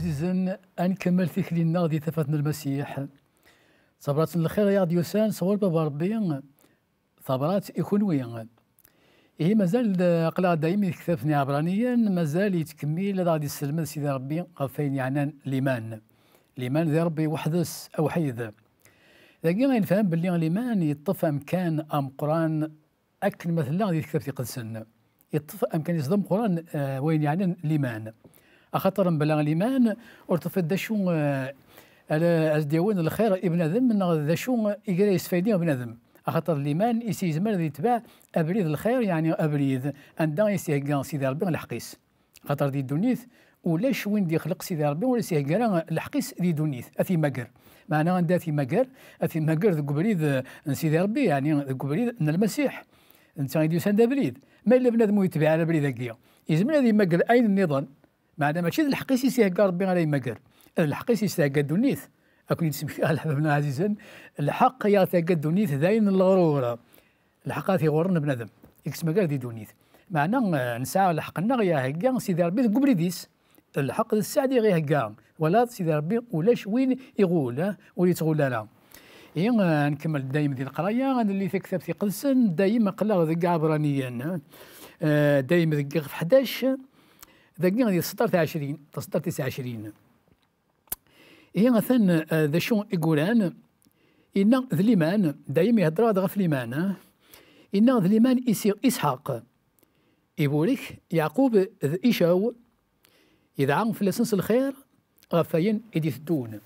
عزيزا أنكمل ثكلنا النادي تفاتنا المسيح صبرات الخير يا ديوسان صور بابا ربي صبرات يكون وين هي إيه، مازال قلع دائما كتابني عبرانيا مازال يتكمل غادي يسلم سيدي ربي قفين يعنان ليمان ليمان ذي ربي وحدس او حيد لكن غادي نفهم باللي ليمان يطفى امكان ام قران اكل مثلا غادي في قدسنا يطفى امكان يصدم قران آه، وين يعنان ليمان أخطر بلا الايمان ارتفض داشو آه، على الديوان الخير ابن ذم من داشو إقرا يسفيدين ابن ذم خاطر ليمان يسي يزمر ذي ابريد الخير يعني ابريد اندا يسيهكا سيدي ربي الحقيس خاطر دي دونيث ولاش وين دي خلق سيدي ربي ولا سيهكا الحقيس دي دونيث اثي مقر معناها عندها في مقر اثي مقر ذو بريد سيدي ربي يعني ذو بريد ان المسيح انت غادي يسند بريد ما الا بنادم يتبع على بريد هكذا يزمر هذه مقر اين النظام معناها ماشي سي سيسيهكا ربي غادي يمكر سي سيسيهكا دونيث اكون يتسمح حبيبنا عزيزا الحق يا يغتاكا دونيث داين الغرور الحق في يغرن بنادم اكس قال دي دونيث معنا آه، نسعى لحقنا غير هكا سيدي ربي قبريديس الحق السعدي غير هكا ولا سيدي ربي ولاش وين يقول آه، ولي تقول انا إيه آه، نكمل دايم ديال القرايه انا اللي كتاب في قدسن دايم قلاغ ذكا عبرانيا دايم ذكا 11 دقيقة تاع عشرين 20 سطر 29 هي مثلا آه، ذا شو يقولان إن ذليمان دايما يهضر هذا غف ليمان إن ذليمان ليمان إسحاق يبولك يعقوب ذ إيشاو إذا عام في لسنس الخير غفاين إديث دون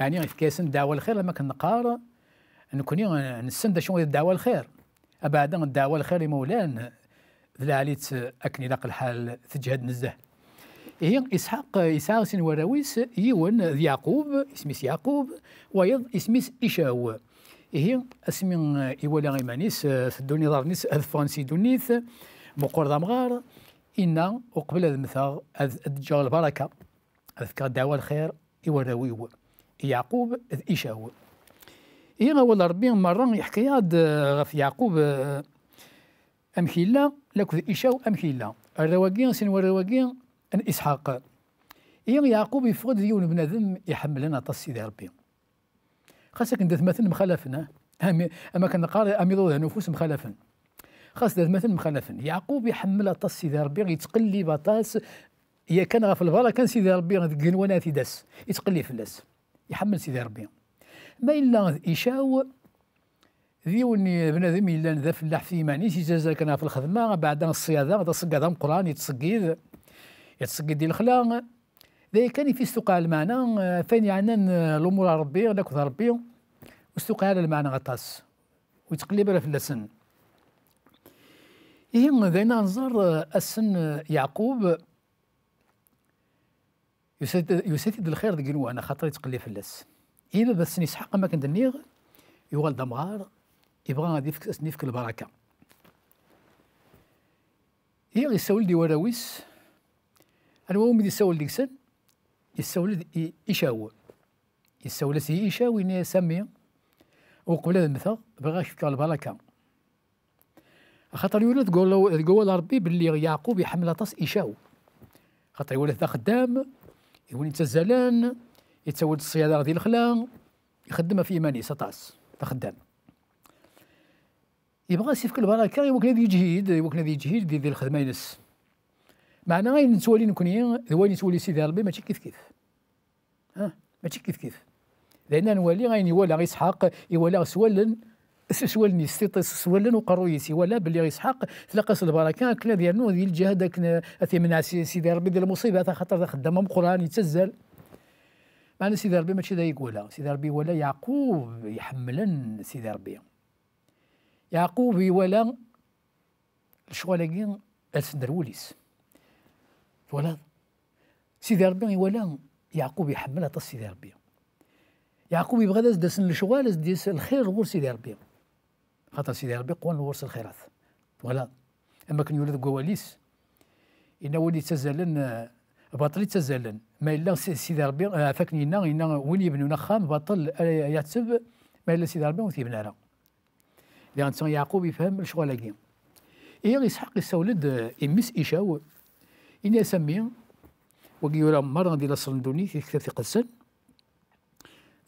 يعني في كاسن دعوة الخير لما كنقار نكوني نسند شنو الدعوة الخير أبعد الدعوة الخير لمولان ذلاليت أكني إلاق الحال تجهد نزه هي إسحاق إسحاق سن وراويس يون يعقوب اسميس يعقوب ويض اسميس إشاو هي اسمي إيوالا غيمانيس سدوني دارنيس أذ فرانسي دونيث مقر دامغار إنا وقبل هذا المثال أذ تجار البركة أذكر دعوة الخير إيوالاوي يعقوب إشاو هي إيه ولا ربي مرة يحكي غف يعقوب أمثلة لكذ إشاو أمثلة الرواقين سن والرواقين أن إسحاق إيه يعقوب يفقد ديون بنادم يحملنا طاس سيدي ربي خاصك ندث مثل مخالفنا أما كان قارئ أميضو نفوس مخالفن خاص داز مثلا مخالفا يعقوب يحمل طاس سيدي ربي يتقلي طاس يا كان غا في البرا كان سيدي ربي في داس يتقلب فلاس يحمل سيدي ربي ما الا إشاو ذيوني بنادم الا ذا فلاح في مانيش يجازا كان في الخدمه بعد الصياده غدا صقاد القران يتصقيد يتصقيد ديال الخلا ذا كان في السوق المعنى فين يعني الامور ربي ولا كثر ربي والسوق هذا المعنى غطاس ويتقلب على فلاسن إيه ذينا نزار السن يعقوب يسدد الخير ديال انا خاطر يتقلب فلاس إيه بس نسحق ما كندنيغ يوالد مغار يبغى غادي يفك البركه هي اللي يسول دي وراويس المهم اللي يسول سن يسول يشاو يسول سي يشاوي ني سمي وقبل المثل بغا يفك البركه خاطر يولد قول قول ربي باللي يعقوب يحمل طاس يشاو خاطر يولد ذا خدام يولي تزلان يتسول الصيادة ديال الخلا يخدمها في إيماني سطاس خدام يبغى سيفك البركه يوكل هذا يجهد يوكل ذي جهيد ديال دي الخدمه ينس معنى غير نتولي نكون نولي نتولي سيدي ربي ماشي كيف كيف ها ماشي كيف كيف لان نولي غير يولى غير اسحاق يولى سولن سوالن يستيط سولن يسي ولا باللي اسحاق تلقاس البركه كنا ديالنا ديال الجهه اثي من سيدي ربي ديال المصيبه تا خاطر خدام القران يتزل معنى سيدي ربي ماشي ذا يقولها سيدي ربي ولا يعقوب يحملن سيدي ربي يعقوب يولا الشغل أتفندر وليس فوالا سيدي ربي يولا يعقوب يحمل طاس سيدي ربي يعقوب يبغى داس الشغال داس الخير غور سيدي ربي خاطر سيدي ربي قوان ورث الخيرات فوالا اما كان يولد قواليس ان ولي تزالن باطل تزالن ما الا سيدي ربي آه، فاكنينا ولي يبنونا خام باطل آه، يعتب ما الا سيدي ربي وثيبنا راه لان سان يعقوب يفهم شغل هاكي اي اسحاق يستولد امس إيه ايشاو اني أسمي وقيولا مرة مرة ديال الصندوني كيكتب في قسن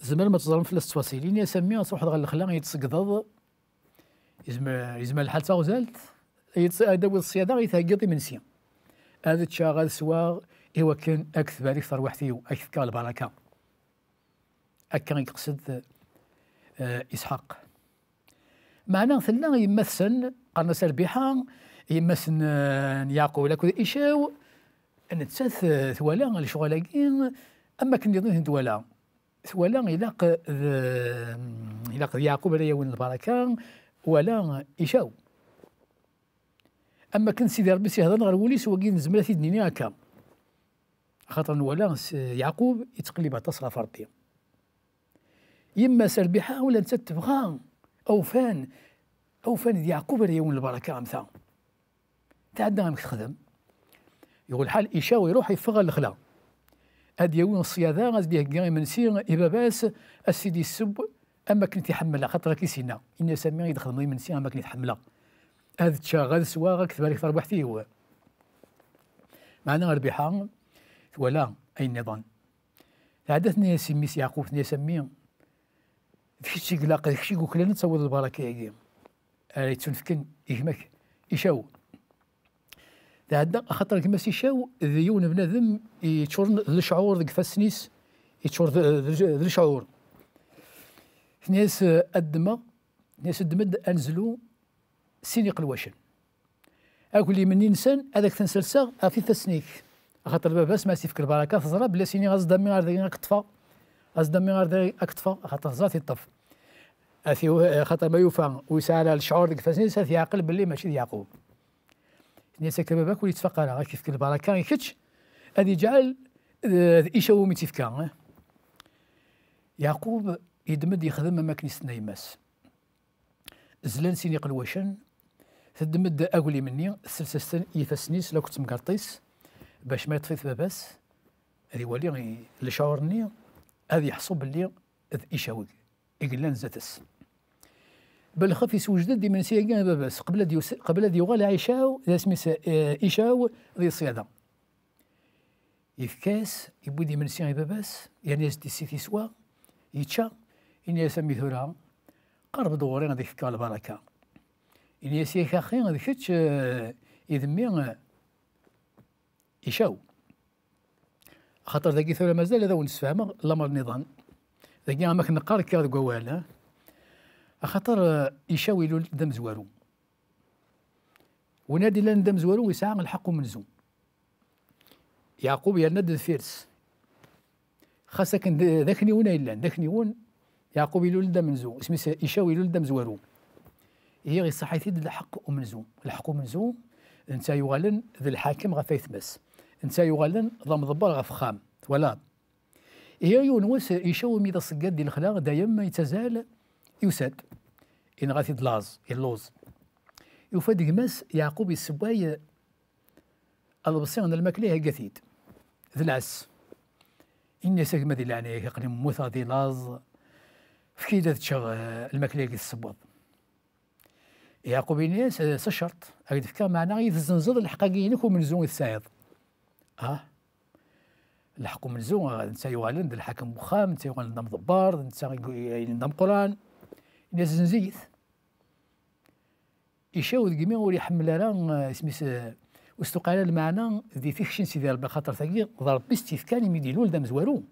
زمان ما تظلم فلاس التفاصيل اني سميه صوح غا الاخلاق يتسقضض يزما يزما الحال تاوزالت ادب الصياده من سيا هذا تشا غاد سوا كان اكثر أكثر واحد حتيو اكثر البركه هكا يقصد أه اسحاق معنا مثلنا يمثل قرن سربيحة يمثل آه، يعقوب لكو إيشاو أن تسث آه، ثوالا الشغل أما كن يظن ثوالا ثوالا يلاق آه، يلاق يعقوب لا يوين البركة ولا إيشاو أما كان سيدي ربي سي هذا نغر وليس وكين زملا في دنيا هكا خاطر ولا يعقوب يتقلب تصرف ربي يما سربيحة ولا نتا تبغى اوفان اوفان يعقوب يوم البركه أمثال تعدى غنخدم تخدم يقول الحال إيشاو يروح يفغى الخلا هاد يوم الصيادة غاز بيه كاين منسي إباباس السيدي السب أما كنت يحملها خاطر كي سينا إن سامي يدخل من سير أما كنت يتحملها هاد تشاغل سواغا كتبارك تربح فيه هو معنا ربيحة ولا أي نظام عادتني سميس يعقوب ثني سميه في شي قلاق في شي لنا تصور البركة يجي اللي يتسنفكن يهمك يشاو تعدى خاطر كما سيشاو ذيون بنادم يتشور الشعور شعور فاسنيس يتشور الشعور شعور ناس أدما ناس أدمد أنزلو سيني قلواشن أكل من إنسان هذاك تنسلسا في تسنيك خاطر باباس ما سيفك البركة تزرى بلا سيني غاز دمي غير ذيك تطفى اصدم غير اكتفى خاطر زاتي الطف اثي خاطر ما يوفى ويسال الشعور ديك فاسنيس ساثي عقل باللي ماشي ديال يعقوب نيسا كباباك ولي تفقر كيف كل بركه يكتش هذه جعل ايشاو آه، ميتيفكا آه. يعقوب يدمد يخدم ما كنيس يستنى زلان سيني قلوشن تدمد اقولي مني سلسلسل يفسنيس لو كنت مقرطيس باش ما يطفي باباس هذه ولي لشعورني هذه حصب اللي اذ إشاوي إقلان زتس بل خفي سوجد دي من سي باباس قبل دي قبل دي غالي عيشاو اسمي إيه، ايشاو ذي صيادة يفكاس يبودي من سيان باباس يعني سي في سوا يتشا إني يسمي ثورا قرب دورين هذيك فكا البركة إني يسيك أخي هذيك يذمي ايشاو خاطر ذاك ثورة مازال هذا ونس فاهمة الأمر نظام ذاك ما كنا قار كي هذا قوال خاطر يشاوي له دم زوارو ونادي لان دم زوارو ويسعى الحق منزوم يعقوب يا ند الفيرس خاصك ذاك ونا إلا ذاك ون يعقوب يلول دم زو اسمه يشاوي يلول دم زوارو هي غير صحيتي الحق ومنزوم الحق ومنزوم انت يغالن ذي الحاكم غفايث بس نتا يغالن ضم ضبر غفخام ولا هي يشو يشوم إذا ديال الخلاق دايما يتزال يسد إن غاثي دلاز يلوز يفاد جماس يعقوب السباي البصيغ الماكلة قثيد ذلعس إن سجم ديال لعنيه يقلم موثا ذي لاز كيدا تشغ الماكلة السبوض يعقوب الناس سشرت أريد فكر معنا غير الزنزر الحقاقينك ومن زون السايض اه الحكم من زو نتا يوالند الحاكم مخام انت يوالند نظام ضبار نتا نظام قران ناس زنزيث ذي كيما ولي حمل راه سميس واستقال المعنى ذي فيكشن سيدي ربي خاطر ثقيل ضرب استفكان ميدي دام زوالو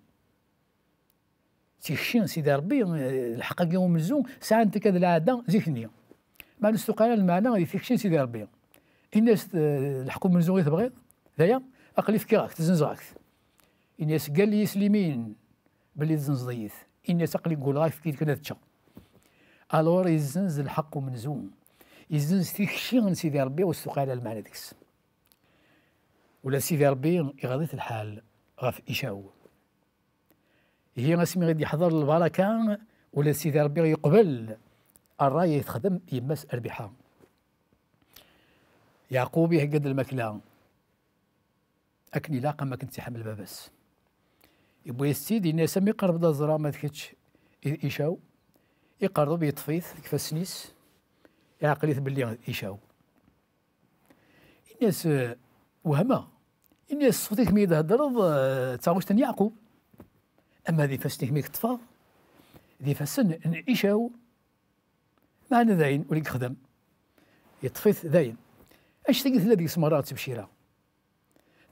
تيكشن سيدي ربي الحق يوم مزو ساعة انت كذا العادة ذهنية مع الاستقال المعنى ذي فيكشن سيدي ربي الناس الحكم زو غير تبغي ذايا أقلي فكرك تزنزراك الناس قال لي سليمين بلي تزنزضيث الناس أقلي قول غايف كي كنا تشا ألور يزنز الحق منزوم يزنز تيكشي من سيدي ربي وستقال المعنى ديكس ولا سيدي ربي يغاديت الحال غاف إشاو هي غاسمي غادي يحضر البركة ولا سيدي ربي يقبل الراية يتخدم يمس الربحان يعقوب يهقد المكلام اكني يلاقى ما كنت حمل باباس يبوي السيد إن سمي قرب دا زرا ما ذكتش ايشاو يقرضو بيطفيث كيف سنيس يعقليت باللي ايشاو الناس وهما الناس صوتيك مي تهضر تاغوش يعقوب اما ذي فاسنيك ميك طفا ذي فاسن نعيشاو معنا ذاين وليك خدم يطفيث ذاين اش تقلت لا ديك مرات تبشيره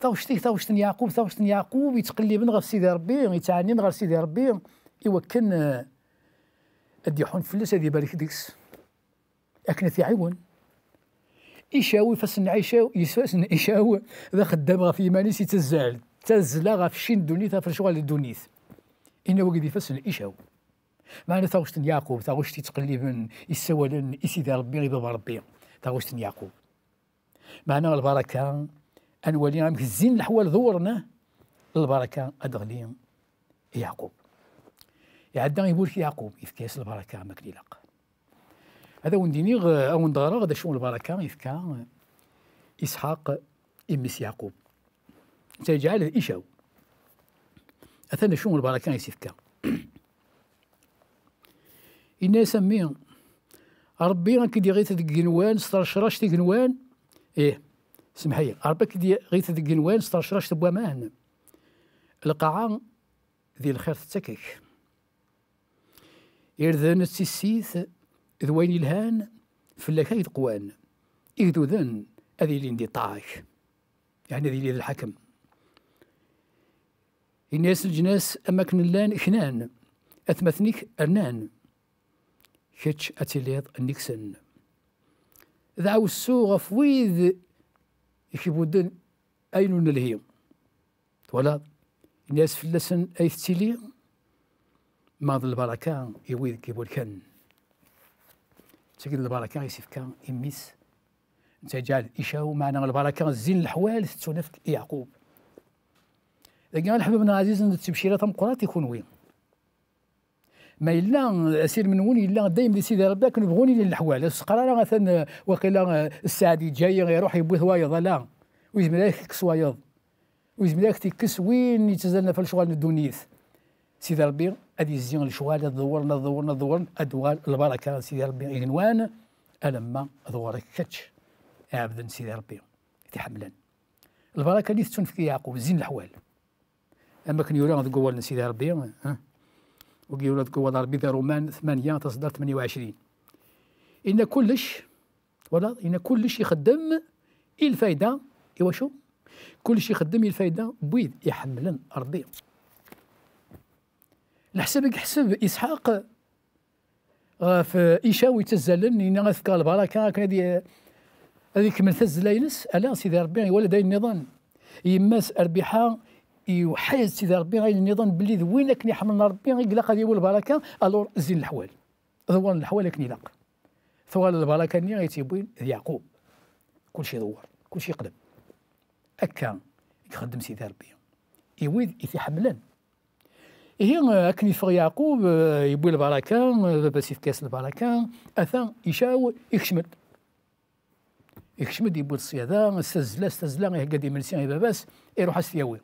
تاوشتي تاوشتن يعقوب تاوشتن يعقوب يتقلب غير سيدي ربي يتعني غير سيدي ربي كان آه، ادي حون فلس هذه بارك ديكس اكن عيون يشاوي فاس نعيشاو يساس نعيشاو ذا خدام في مانيس يتزعل تزلا غا في شين دونيث في شغل دونيث إنا وقدي فاس نعيشاو معنا تاوشتن يعقوب تاوشتي تقلب يسوالن يسيدي ربي يضرب ربي تاوشتن يعقوب معنا البركه أن ولينا نعم مكزين الحوال دورنا البركة أدغليم يعقوب يعدا يبولك يعقوب يفكاس البركة ما لاق هذا ونديني أو ندارا غدا شو البركة يفكا إسحاق إمس يعقوب تجعل إيشاو أثنى شو البركة يسفكا إنا سميه ربي كي غير تدك جنوان 16 تي جنوان إيه سمحي ربك دي غير دي جنوان ستاشراش تبوا مان القاعة ذي الخير تتكك إرذان السيسيث ذوين الهان فلاكايد قوان إذو ذن أذي لين دي طاعك يعني ذي لين الحكم الناس الجناس أماكن اللان إخنان أثمثنيك أرنان كتش أتليض النكسن ذا وسو غفويذ يكيبودن أين نلهي ولا الناس اللسن أي تسيلي ما البركة يويد كيبول كان تقول البركة يسيف كان إميس تجعل إشاو معنا البركة زين الحوال تسونفك يعقوب لكن الحبيب بن عزيز ان التبشيرة مقرات يكون وين ما الا سير منون الا دايم لي سيدي ربي كنبغوني للحوال راه مثلا واقيلا السعدي جاي يروح يبوث وايض لا ويزمر يكس وايض ويزمر تكس وين يتزلنا في الشغل الدونيث سيدي ربي هذه الزين الشوال دورنا دورنا دورنا ادوال البركه سيدي ربي عنوان الما دورك كتش عبد سيدي ربي تحملا البركه اللي تنفك يعقوب زين الحوال اما كان يورا ذو سيدي ربي ها وقيولة قوة بذا رومان ثمانية تصدر 28 إن كلش ولا إن كلش يخدم الفايدة إيوا شو كلش يخدم الفايدة بويد يحملن أرضي لحسابك حسب إسحاق آه، في إيشا ويتزلن إن غاثك البركة هذه هذيك من ثز ليلس ألا سيدي ربي ولا النظام يماس أربحة يحيز سيدي ربي غير النظام باللي ذوين كن يحملنا ربي غير يلاقى ديال البركه الور زين الحوال دور الحوال كن يلاق ثوال البركه غير غيتيبوين يعقوب كلشي كل كلشي يقلب هكا يخدم سيدي ربي يويد يتحملن هي إيه، كني يفر يعقوب يبوي البركه باس في كاس البركه اثا يشاو يخشمد يخشمد يبوي الصياده استزلا استزلا يهقى ديمنسيان باباس يروح استياوي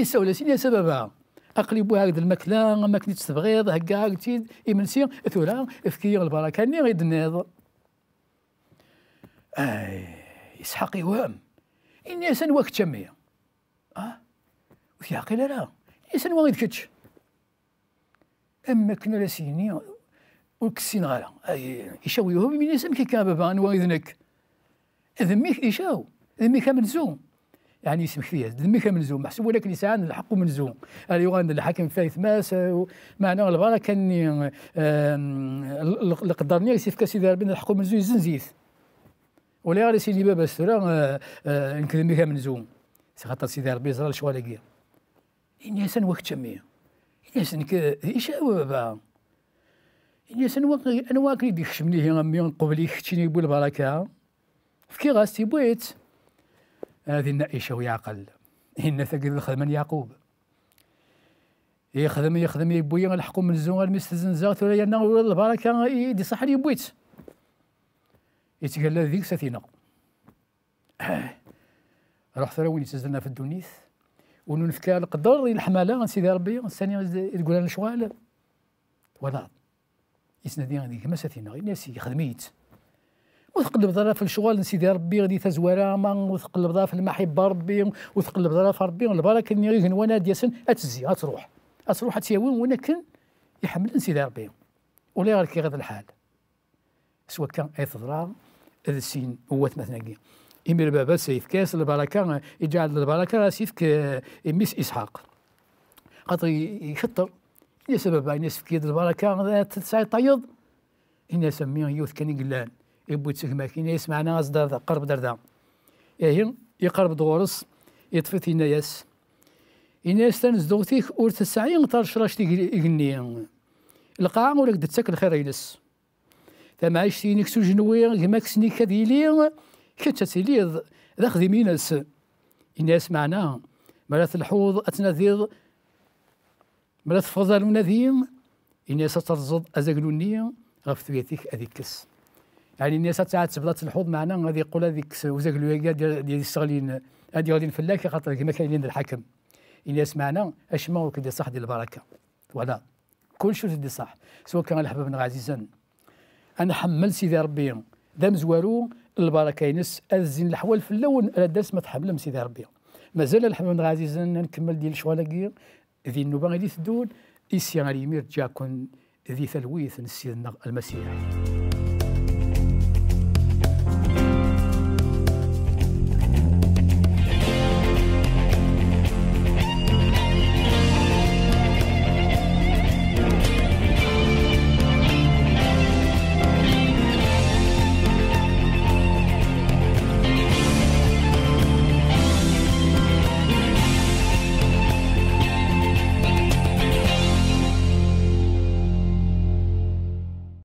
السولة سيدي سببها اقلبوا هكذا الماكله ما كنتش تبغيض هكا هكذا يمنسي ثورة افكي البركه ني غيد الناض اي اسحاق يوام اني سنوا شمية اه وفي عقيله لا انسان غيد كتش اما كنا لسيني وكسين غالا اي يشاويهم من يسمك كابابا نوا اذنك ذميك يشاو ذميك منزوم يعني يسمح فيها دميك منزوم محسوب ولكن يسعان الحق منزوم اليوغان الحاكم فايث ماس معنى البركه اني القدرني يسيف كسيدي بين الحق منزوم زنزيف ولا غير سيدي بابا السرا آه، آه، نكذب بها منزوم خاطر سيدي ربي يزرى الشوالكيا إني انسان وقت شمية إني انسان كذا إيش بابا إني انسان وقت أنا واكل ديك خشمني هي قبلي ختيني بالبركة البركة فكي غاستي بويت هذه النائشة ويعقل يعقل إن ثقل الخدمة يعقوب يخدم إيه يخدم إيه يبوي غنحكم من غير مستزن زاغت ولا ينا البركة يدي إيه صح لي بويت يتقال ذيك سفينة رحت ثرا وين تزلنا في الدونيث ونفكا القدر الحمالة سيدي ربي غنساني تقول انا شوال ولا يسندي هذيك كما سفينة غير ناسي خدميت وثقلب ظرا في الشغل نسيدي ربي غادي تزوراما وتقلب وثقلب في المحبه ربي وثقلب ظرا في ربي البركه اللي غير وانا ديسن اتزي اتروح اتروح اتياوي ولكن يحمل نسيدي ربي ولا غير كي غدا الحال سوا كان اي ثضرا السين وات مثلا كي إمير بابا سيف كاس البركة يجعل البركة سيف إميس إسحاق خاطر يخطر يا سبب ناس في كيد البركة تسعي طيض إن سميه يوث كان قلان يبوي تسكماكين يسمعنا غاز دردا قرب دردا يهي يقرب دورس يطفي تيناياس إناس تنز دوغتيك أور تسعي نطار شراش تيغني القاع قد دتسك الخير يلس تما عيشتي نيك سجنوي كما كسني كديلي كتا تيلي ذا مينس إناس معنا مرات الحوض أتنذيض مرات فضل نذير إناس ترزض أزاكلوني غفتويتيك أذيكس يعني الناس تاع تبدا الحوض معنا غادي يقول هذيك وزاك الويكا ديال السغلين هادي غادي نفلاكي خاطر كما كاينين الحاكم الناس معنا اش ما كيدير صح ديال البركه فوالا كل شيء تدي صح سواء كان الحباب عزيزا انا حمل سيدي ربي دام زوارو البركه ينس الزين الحوال في اللون انا داس ما تحمل سيدي ربي مازال الحباب بن عزيزا نكمل ديال كير ذي النوبه غادي تدون غادي اليمير جاكن ذي تلويث سيدنا المسيح